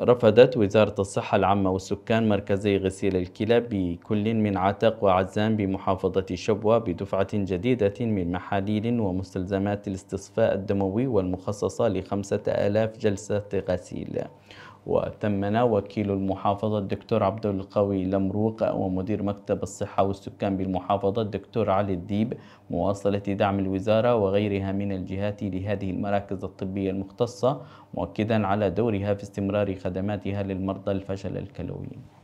رفضت وزارة الصحة العامة والسكان مركزي غسيل الكلى بكل من عتق وعزام بمحافظة شبوة بدفعة جديدة من محاليل ومستلزمات الاستصفاء الدموي والمخصصة لخمسة آلاف جلسة غسيل وأتمنا وكيل المحافظة الدكتور عبد القوي لمروق ومدير مكتب الصحة والسكان بالمحافظة الدكتور علي الديب مواصلة دعم الوزارة وغيرها من الجهات لهذه المراكز الطبية المختصة مؤكدا على دورها في استمرار خدماتها للمرضى الفشل الكلوي